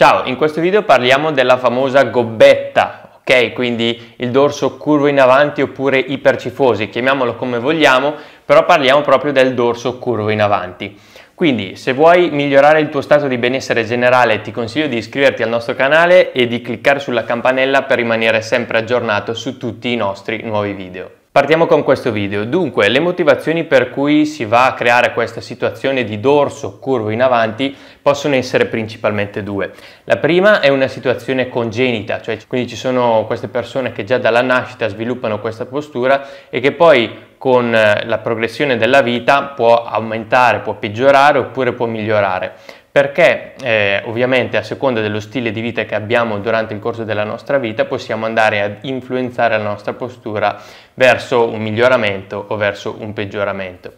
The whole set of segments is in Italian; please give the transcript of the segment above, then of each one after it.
Ciao, in questo video parliamo della famosa gobbetta, ok? Quindi il dorso curvo in avanti oppure ipercifosi, chiamiamolo come vogliamo, però parliamo proprio del dorso curvo in avanti. Quindi se vuoi migliorare il tuo stato di benessere generale ti consiglio di iscriverti al nostro canale e di cliccare sulla campanella per rimanere sempre aggiornato su tutti i nostri nuovi video. Partiamo con questo video. Dunque, le motivazioni per cui si va a creare questa situazione di dorso curvo in avanti possono essere principalmente due. La prima è una situazione congenita, cioè quindi ci sono queste persone che già dalla nascita sviluppano questa postura e che poi con eh, la progressione della vita può aumentare, può peggiorare oppure può migliorare perché eh, ovviamente a seconda dello stile di vita che abbiamo durante il corso della nostra vita possiamo andare ad influenzare la nostra postura verso un miglioramento o verso un peggioramento.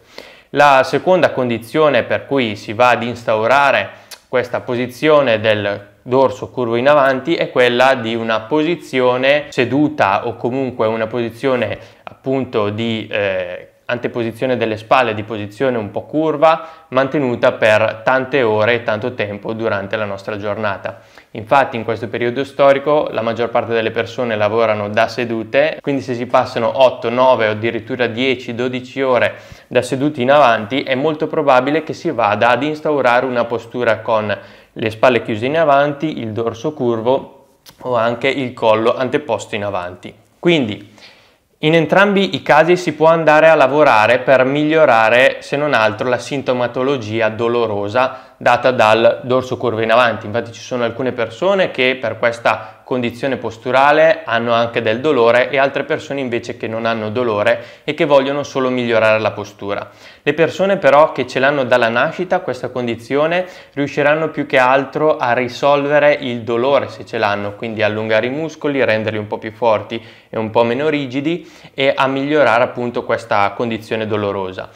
La seconda condizione per cui si va ad instaurare questa posizione del dorso curvo in avanti è quella di una posizione seduta o comunque una posizione appunto di eh, anteposizione delle spalle di posizione un po' curva mantenuta per tante ore e tanto tempo durante la nostra giornata. Infatti in questo periodo storico la maggior parte delle persone lavorano da sedute, quindi se si passano 8, 9 o addirittura 10, 12 ore da seduti in avanti è molto probabile che si vada ad instaurare una postura con le spalle chiuse in avanti, il dorso curvo o anche il collo anteposto in avanti. Quindi in entrambi i casi si può andare a lavorare per migliorare se non altro la sintomatologia dolorosa data dal dorso curvo in avanti. Infatti ci sono alcune persone che per questa condizione posturale hanno anche del dolore e altre persone invece che non hanno dolore e che vogliono solo migliorare la postura. Le persone però che ce l'hanno dalla nascita questa condizione riusciranno più che altro a risolvere il dolore se ce l'hanno, quindi allungare i muscoli, renderli un po' più forti e un po' meno rigidi e a migliorare appunto questa condizione dolorosa.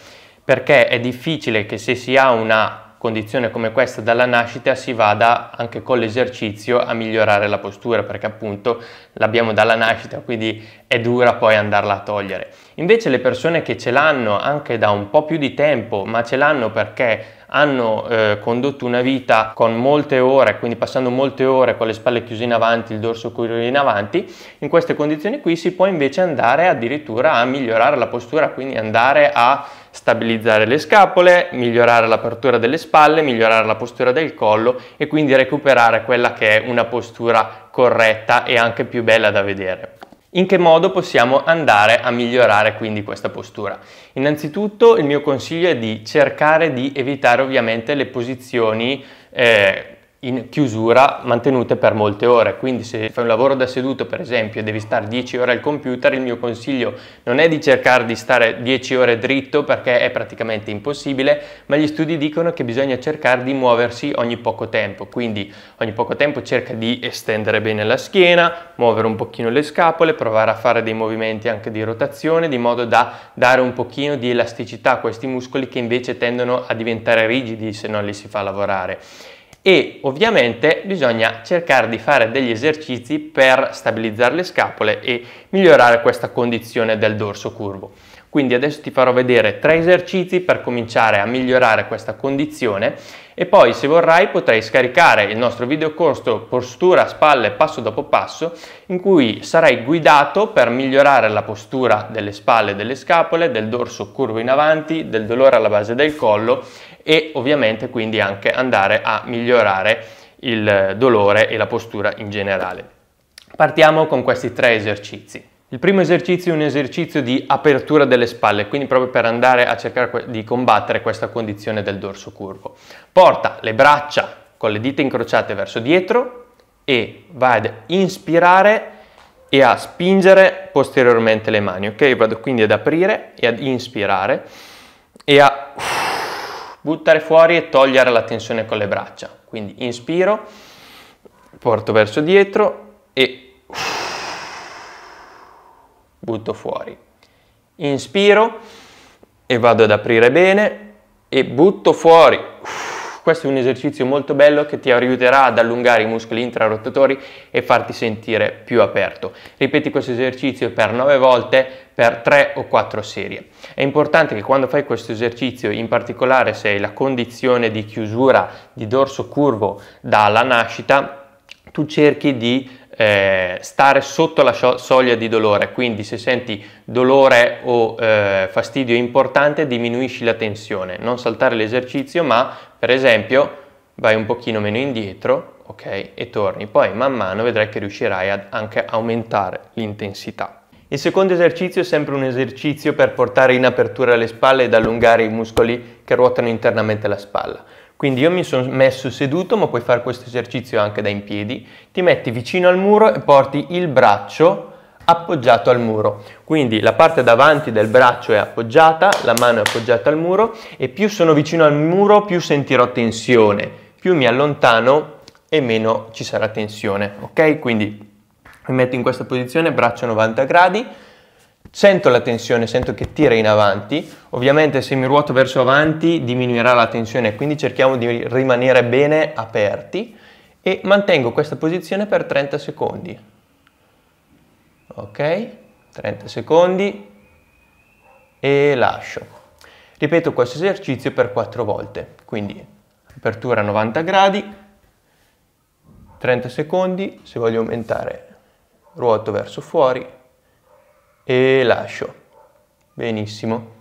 Perché è difficile che se si ha una condizione come questa dalla nascita si vada anche con l'esercizio a migliorare la postura perché appunto l'abbiamo dalla nascita quindi è dura poi andarla a togliere. Invece le persone che ce l'hanno anche da un po' più di tempo ma ce l'hanno perché hanno eh, condotto una vita con molte ore, quindi passando molte ore con le spalle chiuse in avanti, il dorso curvo in avanti, in queste condizioni qui si può invece andare addirittura a migliorare la postura, quindi andare a stabilizzare le scapole, migliorare l'apertura delle spalle, migliorare la postura del collo e quindi recuperare quella che è una postura corretta e anche più bella da vedere. In che modo possiamo andare a migliorare quindi questa postura? Innanzitutto il mio consiglio è di cercare di evitare ovviamente le posizioni eh, in chiusura mantenute per molte ore. Quindi se fai un lavoro da seduto per esempio e devi stare 10 ore al computer, il mio consiglio non è di cercare di stare 10 ore dritto perché è praticamente impossibile, ma gli studi dicono che bisogna cercare di muoversi ogni poco tempo. Quindi ogni poco tempo cerca di estendere bene la schiena, muovere un pochino le scapole, provare a fare dei movimenti anche di rotazione di modo da dare un pochino di elasticità a questi muscoli che invece tendono a diventare rigidi se non li si fa lavorare e ovviamente bisogna cercare di fare degli esercizi per stabilizzare le scapole e migliorare questa condizione del dorso curvo. Quindi adesso ti farò vedere tre esercizi per cominciare a migliorare questa condizione e poi se vorrai potrai scaricare il nostro video corso postura spalle passo dopo passo in cui sarai guidato per migliorare la postura delle spalle e delle scapole, del dorso curvo in avanti, del dolore alla base del collo e ovviamente quindi anche andare a migliorare il dolore e la postura in generale. Partiamo con questi tre esercizi. Il primo esercizio è un esercizio di apertura delle spalle, quindi proprio per andare a cercare di combattere questa condizione del dorso curvo. Porta le braccia con le dita incrociate verso dietro e vai ad inspirare e a spingere posteriormente le mani, ok? Vado quindi ad aprire e ad inspirare e a buttare fuori e togliere la tensione con le braccia. Quindi inspiro, porto verso dietro e butto fuori. Inspiro e vado ad aprire bene e butto fuori. Questo è un esercizio molto bello che ti aiuterà ad allungare i muscoli intrarotatori e farti sentire più aperto. Ripeti questo esercizio per 9 volte per 3 o 4 serie. È importante che quando fai questo esercizio, in particolare se hai la condizione di chiusura di dorso curvo dalla nascita, tu cerchi di eh, stare sotto la soglia di dolore, quindi se senti dolore o eh, fastidio importante diminuisci la tensione, non saltare l'esercizio ma per esempio vai un pochino meno indietro ok, e torni, poi man mano vedrai che riuscirai ad anche aumentare l'intensità. Il secondo esercizio è sempre un esercizio per portare in apertura le spalle ed allungare i muscoli che ruotano internamente la spalla. Quindi io mi sono messo seduto, ma puoi fare questo esercizio anche da in piedi. Ti metti vicino al muro e porti il braccio appoggiato al muro. Quindi la parte davanti del braccio è appoggiata, la mano è appoggiata al muro e più sono vicino al muro più sentirò tensione, più mi allontano e meno ci sarà tensione, ok? Quindi mi metto in questa posizione, braccio 90 gradi, sento la tensione, sento che tira in avanti, ovviamente se mi ruoto verso avanti diminuirà la tensione, quindi cerchiamo di rimanere bene aperti e mantengo questa posizione per 30 secondi. Ok? 30 secondi e lascio. Ripeto questo esercizio per 4 volte, quindi apertura 90 gradi, 30 secondi, se voglio aumentare ruoto verso fuori e lascio. Benissimo.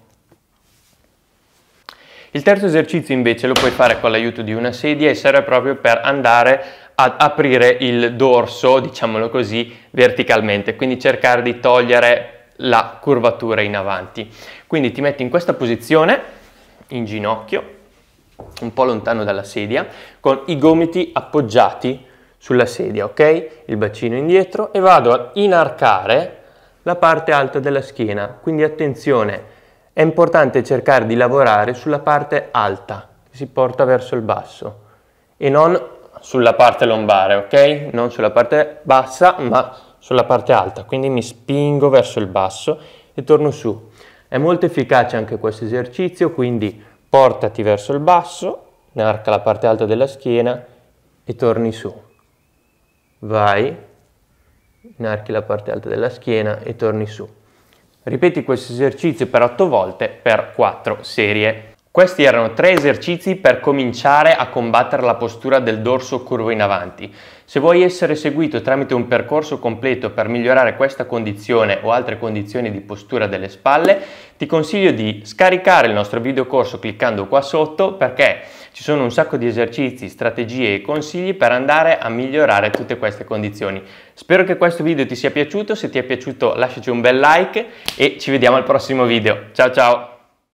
Il terzo esercizio invece lo puoi fare con l'aiuto di una sedia e serve proprio per andare ad aprire il dorso, diciamolo così, verticalmente, quindi cercare di togliere la curvatura in avanti. Quindi ti metti in questa posizione, in ginocchio, un po' lontano dalla sedia, con i gomiti appoggiati sulla sedia, ok? Il bacino indietro e vado a inarcare la parte alta della schiena, quindi attenzione, è importante cercare di lavorare sulla parte alta, che si porta verso il basso, e non sulla parte lombare, ok? Non sulla parte bassa, ma sulla parte alta, quindi mi spingo verso il basso e torno su. È molto efficace anche questo esercizio, quindi portati verso il basso, inarca la parte alta della schiena e torni su vai, inarchi la parte alta della schiena e torni su. Ripeti questo esercizio per 8 volte per 4 serie. Questi erano tre esercizi per cominciare a combattere la postura del dorso curvo in avanti. Se vuoi essere seguito tramite un percorso completo per migliorare questa condizione o altre condizioni di postura delle spalle, ti consiglio di scaricare il nostro video corso cliccando qua sotto perché ci sono un sacco di esercizi, strategie e consigli per andare a migliorare tutte queste condizioni. Spero che questo video ti sia piaciuto, se ti è piaciuto lasciaci un bel like e ci vediamo al prossimo video. Ciao ciao!